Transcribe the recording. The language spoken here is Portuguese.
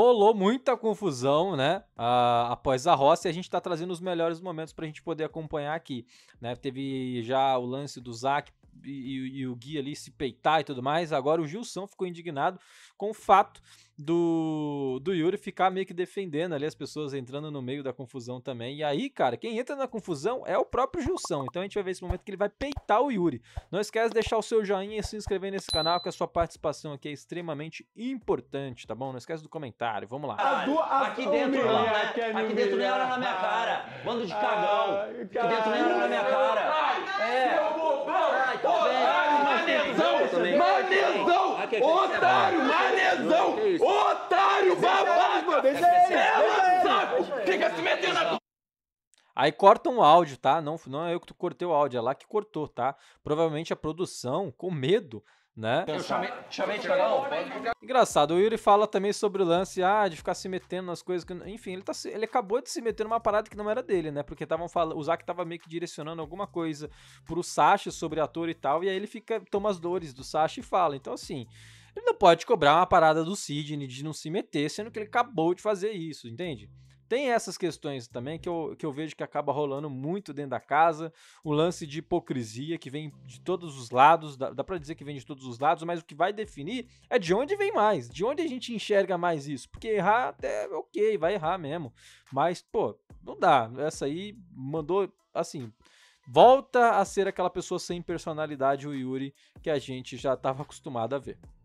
rolou muita confusão, né? Uh, após a roça, e a gente está trazendo os melhores momentos para a gente poder acompanhar aqui. Né? Teve já o lance do Zac e, e, o Gui ali se peitar e tudo mais. Agora o Gilson ficou indignado com o fato do, do Yuri ficar meio que defendendo ali as pessoas entrando no meio da confusão também. E aí, cara, quem entra na confusão é o próprio Gilson. Então a gente vai ver esse momento que ele vai peitar o Yuri. Não esquece de deixar o seu joinha e se inscrever nesse canal, que a sua participação aqui é extremamente importante, tá bom? Não esquece do comentário. Vamos lá. aqui, dentro, não, né? É aqui, dentro nem é na minha cara. Bando de cagão. aqui dentro nem é na minha cara. que Otário, manezão! Otário, babaca! Pela saco! Fica se metendo na... Aí corta um áudio, tá? Não, não é eu que cortei o áudio, é lá que cortou, tá? Provavelmente a produção, com medo, né? Eu chamei, chamei de Engraçado, o Yuri fala também sobre o lance ah, de ficar se metendo nas coisas que. Enfim, ele, tá, ele acabou de se meter numa parada que não era dele, né? Porque tavam falando, o Zack tava meio que direcionando alguma coisa pro Sasha sobre ator e tal, e aí ele fica toma as dores do Sasha e fala. Então, assim. Ele não pode cobrar uma parada do Sidney de não se meter, sendo que ele acabou de fazer isso, entende? Tem essas questões também que eu, que eu vejo que acaba rolando muito dentro da casa. O lance de hipocrisia que vem de todos os lados, dá, dá para dizer que vem de todos os lados, mas o que vai definir é de onde vem mais, de onde a gente enxerga mais isso. Porque errar até é ok, vai errar mesmo. Mas, pô, não dá. Essa aí mandou, assim, volta a ser aquela pessoa sem personalidade, o Yuri, que a gente já estava acostumado a ver.